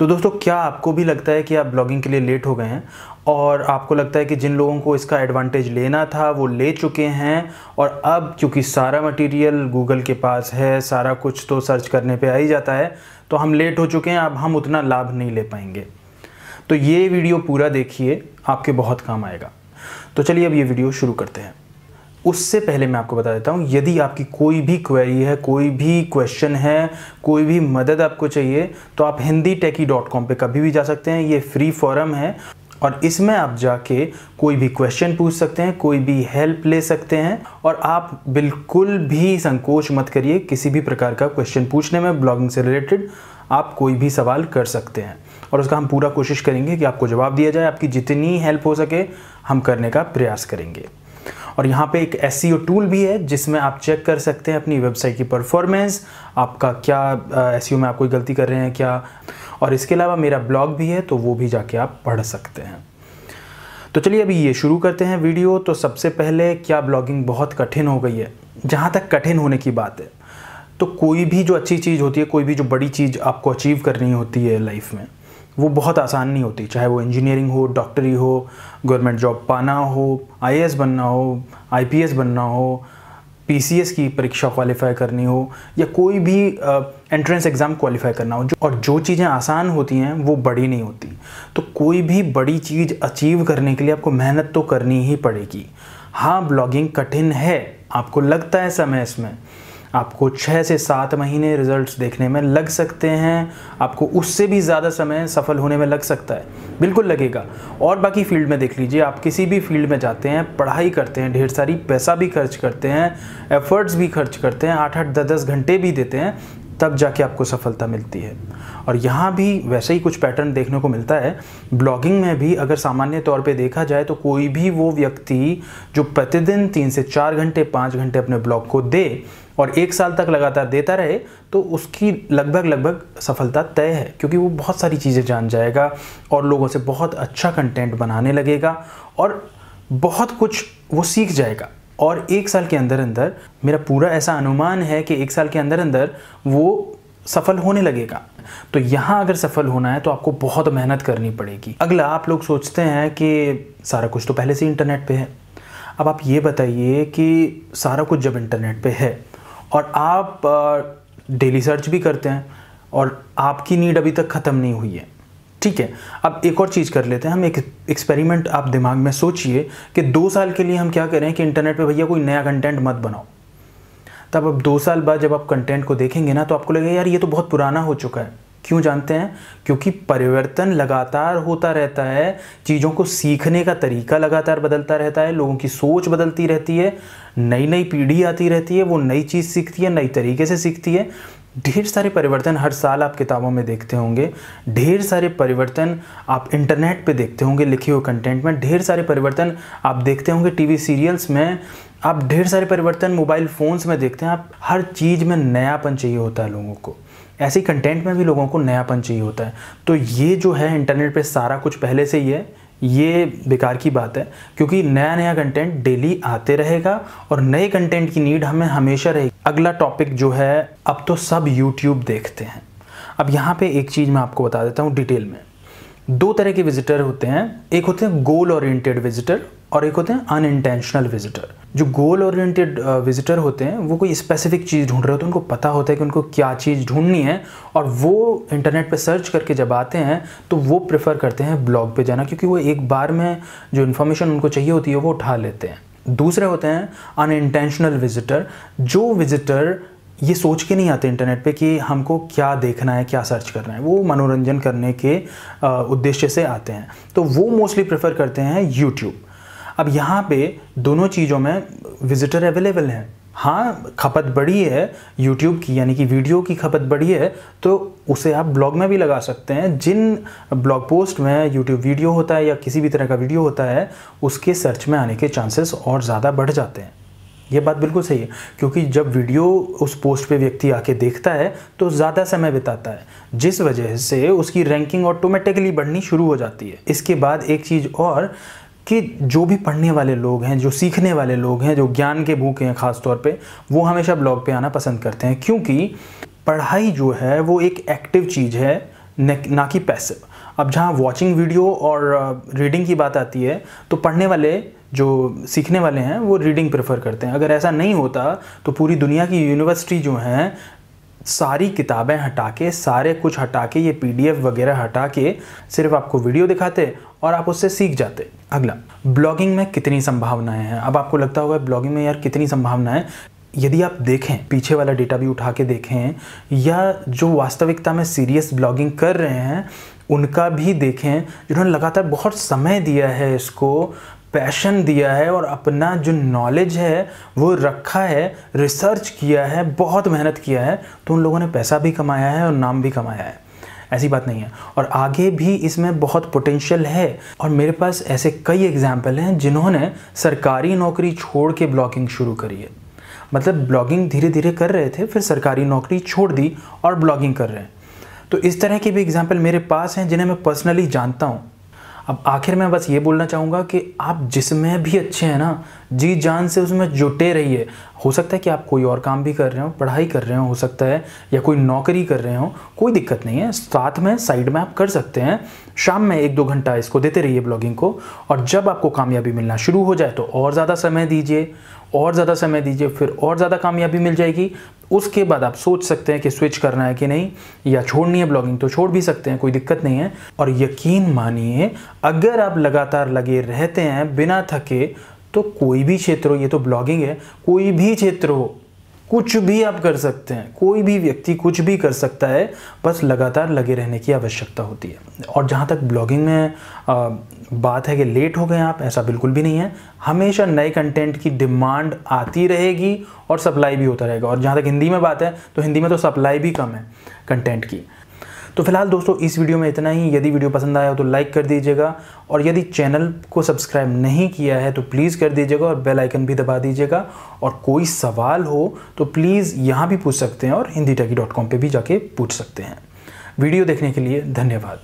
तो दोस्तों क्या आपको भी लगता है कि आप ब्लॉगिंग के लिए लेट हो गए हैं और आपको लगता है कि जिन लोगों को इसका एडवांटेज लेना था वो ले चुके हैं और अब क्योंकि सारा मटेरियल गूगल के पास है सारा कुछ तो सर्च करने पे आ ही जाता है तो हम लेट हो चुके हैं अब हम उतना लाभ नहीं ले पाएंगे तो ये वीडियो पूरा देखिए आपके बहुत काम आएगा तो चलिए अब ये वीडियो शुरू करते हैं उससे पहले मैं आपको बता देता हूँ यदि आपकी कोई भी क्वेरी है कोई भी क्वेश्चन है कोई भी मदद आपको चाहिए तो आप हिंदी टेकी डॉट कॉम पर कभी भी जा सकते हैं ये फ्री फॉरम है और इसमें आप जाके कोई भी क्वेश्चन पूछ सकते हैं कोई भी हेल्प ले सकते हैं और आप बिल्कुल भी संकोच मत करिए किसी भी प्रकार का क्वेश्चन पूछने में ब्लॉगिंग से रिलेटेड आप कोई भी सवाल कर सकते हैं और उसका हम पूरा कोशिश करेंगे कि आपको जवाब दिया जाए आपकी जितनी हेल्प हो सके हम करने का प्रयास करेंगे और यहाँ पे एक एस टूल e भी है जिसमें आप चेक कर सकते हैं अपनी वेबसाइट की परफॉर्मेंस आपका क्या एस e में आप कोई गलती कर रहे हैं क्या और इसके अलावा मेरा ब्लॉग भी है तो वो भी जाके आप पढ़ सकते हैं तो चलिए अभी ये शुरू करते हैं वीडियो तो सबसे पहले क्या ब्लॉगिंग बहुत कठिन हो गई है जहाँ तक कठिन होने की बात है तो कोई भी जो अच्छी चीज़ होती है कोई भी जो बड़ी चीज़ आपको अचीव करनी होती है लाइफ में वो बहुत आसान नहीं होती चाहे वो इंजीनियरिंग हो डॉक्टरी हो गवर्नमेंट जॉब पाना हो आई बनना हो आई बनना हो पी की परीक्षा क्वालिफाई करनी हो या कोई भी एंट्रेंस एग्ज़ाम क्वालिफाई करना हो जो और जो चीज़ें आसान होती हैं वो बड़ी नहीं होती तो कोई भी बड़ी चीज़ अचीव करने के लिए आपको मेहनत तो करनी ही पड़ेगी हाँ ब्लॉगिंग कठिन है आपको लगता है समय इसमें आपको छः से सात महीने रिजल्ट्स देखने में लग सकते हैं आपको उससे भी ज़्यादा समय सफल होने में लग सकता है बिल्कुल लगेगा और बाकी फील्ड में देख लीजिए आप किसी भी फील्ड में जाते हैं पढ़ाई करते हैं ढेर सारी पैसा भी खर्च करते हैं एफर्ट्स भी खर्च करते हैं आठ आठ दस दस घंटे भी देते हैं तब जाके आपको सफलता मिलती है और यहाँ भी वैसे ही कुछ पैटर्न देखने को मिलता है ब्लॉगिंग में भी अगर सामान्य तौर पे देखा जाए तो कोई भी वो व्यक्ति जो प्रतिदिन तीन से चार घंटे पाँच घंटे अपने ब्लॉग को दे और एक साल तक लगातार देता रहे तो उसकी लगभग लगभग सफलता तय है क्योंकि वो बहुत सारी चीज़ें जान जाएगा और लोगों से बहुत अच्छा कंटेंट बनाने लगेगा और बहुत कुछ वो सीख जाएगा और एक साल के अंदर अंदर मेरा पूरा ऐसा अनुमान है कि एक साल के अंदर अंदर वो सफल होने लगेगा तो यहाँ अगर सफल होना है तो आपको बहुत मेहनत करनी पड़ेगी अगला आप लोग सोचते हैं कि सारा कुछ तो पहले से इंटरनेट पे है अब आप ये बताइए कि सारा कुछ जब इंटरनेट पे है और आप डेली सर्च भी करते हैं और आपकी नीड अभी तक ख़त्म नहीं हुई है ठीक है अब एक और चीज़ कर लेते हैं हम एक एक्सपेरिमेंट आप दिमाग में सोचिए कि दो साल के लिए हम क्या करें कि इंटरनेट पे भैया कोई नया कंटेंट मत बनाओ तब अब दो साल बाद जब आप कंटेंट को देखेंगे ना तो आपको लगेगा यार ये तो बहुत पुराना हो चुका है क्यों जानते हैं क्योंकि परिवर्तन लगातार होता रहता है चीज़ों को सीखने का तरीका लगातार बदलता रहता है लोगों की सोच बदलती रहती है नई नई पीढ़ी आती रहती है वो नई चीज़ सीखती है नई तरीके से सीखती है ढेर सारे परिवर्तन हर साल आप किताबों में देखते होंगे ढेर सारे परिवर्तन आप इंटरनेट पे देखते होंगे लिखे हुए कंटेंट में ढेर सारे परिवर्तन आप देखते होंगे टीवी सीरियल्स में आप ढेर सारे परिवर्तन मोबाइल फ़ोन्स में देखते हैं आप हर चीज़ में नयापन चाहिए होता है लोगों को ऐसी कंटेंट में भी लोगों को नयापन चाहिए होता है तो ये जो है इंटरनेट पे सारा कुछ पहले से ही है ये बेकार की बात है क्योंकि नया नया कंटेंट डेली आते रहेगा और नए कंटेंट की नीड हमें हमेशा रहेगी अगला टॉपिक जो है अब तो सब यूट्यूब देखते हैं अब यहाँ पे एक चीज़ मैं आपको बता देता हूँ डिटेल में दो तरह के विजिटर होते हैं एक होते हैं गोल ओरिएंटेड विजिटर और एक होते हैं अनइंटेंशनल विजिटर जो गोल ओरिएंटेड विजिटर होते हैं वो कोई स्पेसिफिक चीज़ ढूंढ रहे होते हैं उनको पता होता है कि उनको क्या चीज़ ढूंढनी है और वो इंटरनेट पे सर्च करके जब आते हैं तो वो प्रेफर करते हैं ब्लॉग पे जाना क्योंकि वो एक बार में जो इन्फॉर्मेशन उनको चाहिए होती है वो उठा लेते हैं दूसरे होते हैं अनइंटेंशनल विजिटर जो विजिटर ये सोच के नहीं आते इंटरनेट पे कि हमको क्या देखना है क्या सर्च करना है वो मनोरंजन करने के uh, उद्देश्य से आते हैं तो वो मोस्टली प्रेफर करते हैं यूट्यूब अब यहाँ पे दोनों चीज़ों में विजिटर अवेलेबल हैं हाँ खपत बड़ी है यूट्यूब की यानी कि वीडियो की खपत बड़ी है तो उसे आप ब्लॉग में भी लगा सकते हैं जिन ब्लॉग पोस्ट में यूट्यूब वीडियो होता है या किसी भी तरह का वीडियो होता है उसके सर्च में आने के चांसेस और ज़्यादा बढ़ जाते हैं ये बात बिल्कुल सही है क्योंकि जब वीडियो उस पोस्ट पे व्यक्ति आके देखता है तो ज़्यादा समय बिताता है जिस वजह से उसकी रैंकिंग ऑटोमेटिकली बढ़नी शुरू हो जाती है इसके बाद एक चीज़ और कि जो भी पढ़ने वाले लोग हैं जो सीखने वाले लोग हैं जो ज्ञान के भूखे हैं ख़ास तौर पे वो हमेशा ब्लॉग पे आना पसंद करते हैं क्योंकि पढ़ाई जो है वो एक एक्टिव चीज़ है ना कि पैसिव अब जहाँ वॉचिंग वीडियो और रीडिंग की बात आती है तो पढ़ने वाले जो सीखने वाले हैं वो रीडिंग प्रेफर करते हैं अगर ऐसा नहीं होता तो पूरी दुनिया की यूनिवर्सिटी जो हैं सारी किताबें हटा के सारे कुछ हटा के ये पी वगैरह हटा के सिर्फ आपको वीडियो दिखाते और आप उससे सीख जाते अगला ब्लॉगिंग में कितनी संभावनाएं हैं अब आपको लगता होगा ब्लॉगिंग में यार कितनी संभावनाएं यदि आप देखें पीछे वाला डेटा भी उठा के देखें या जो वास्तविकता में सीरियस ब्लॉगिंग कर रहे हैं उनका भी देखें जिन्होंने लगातार बहुत समय दिया है इसको पैशन दिया है और अपना जो नॉलेज है वो रखा है रिसर्च किया है बहुत मेहनत किया है तो उन लोगों ने पैसा भी कमाया है और नाम भी कमाया है ऐसी बात नहीं है और आगे भी इसमें बहुत पोटेंशियल है और मेरे पास ऐसे कई एग्जाम्पल हैं जिन्होंने सरकारी नौकरी छोड़ के ब्लॉगिंग शुरू करी है मतलब ब्लॉगिंग धीरे धीरे कर रहे थे फिर सरकारी नौकरी छोड़ दी और ब्लॉगिंग कर रहे हैं तो इस तरह के भी एग्जाम्पल मेरे पास हैं जिन्हें मैं पर्सनली जानता हूँ अब आखिर में बस ये बोलना चाहूँगा कि आप जिसमें भी अच्छे हैं ना जी जान से उसमें जुटे रहिए हो सकता है कि आप कोई और काम भी कर रहे हो पढ़ाई कर रहे हो हो सकता है या कोई नौकरी कर रहे हो कोई दिक्कत नहीं है साथ में साइड में आप कर सकते हैं शाम में एक दो घंटा इसको देते रहिए ब्लॉगिंग को और जब आपको कामयाबी मिलना शुरू हो जाए तो और ज़्यादा समय दीजिए और ज़्यादा समय दीजिए फिर और ज़्यादा कामयाबी मिल जाएगी उसके बाद आप सोच सकते हैं कि स्विच करना है कि नहीं या छोड़नी है ब्लॉगिंग तो छोड़ भी सकते हैं कोई दिक्कत नहीं है और यकीन मानिए अगर आप लगातार लगे रहते हैं बिना थके तो कोई भी क्षेत्र हो ये तो ब्लॉगिंग है कोई भी क्षेत्र हो कुछ भी आप कर सकते हैं कोई भी व्यक्ति कुछ भी कर सकता है बस लगातार लगे रहने की आवश्यकता होती है और जहाँ तक ब्लॉगिंग में आ, बात है कि लेट हो गए आप ऐसा बिल्कुल भी नहीं है हमेशा नए कंटेंट की डिमांड आती रहेगी और सप्लाई भी होता रहेगा और जहाँ तक हिंदी में बात है तो हिंदी में तो सप्लाई भी कम है कंटेंट की तो फिलहाल दोस्तों इस वीडियो में इतना ही यदि वीडियो पसंद आया हो तो लाइक कर दीजिएगा और यदि चैनल को सब्सक्राइब नहीं किया है तो प्लीज़ कर दीजिएगा और बेल आइकन भी दबा दीजिएगा और कोई सवाल हो तो प्लीज़ यहाँ भी पूछ सकते हैं और हिंदी टैकी डॉट कॉम पर भी जाके पूछ सकते हैं वीडियो देखने के लिए धन्यवाद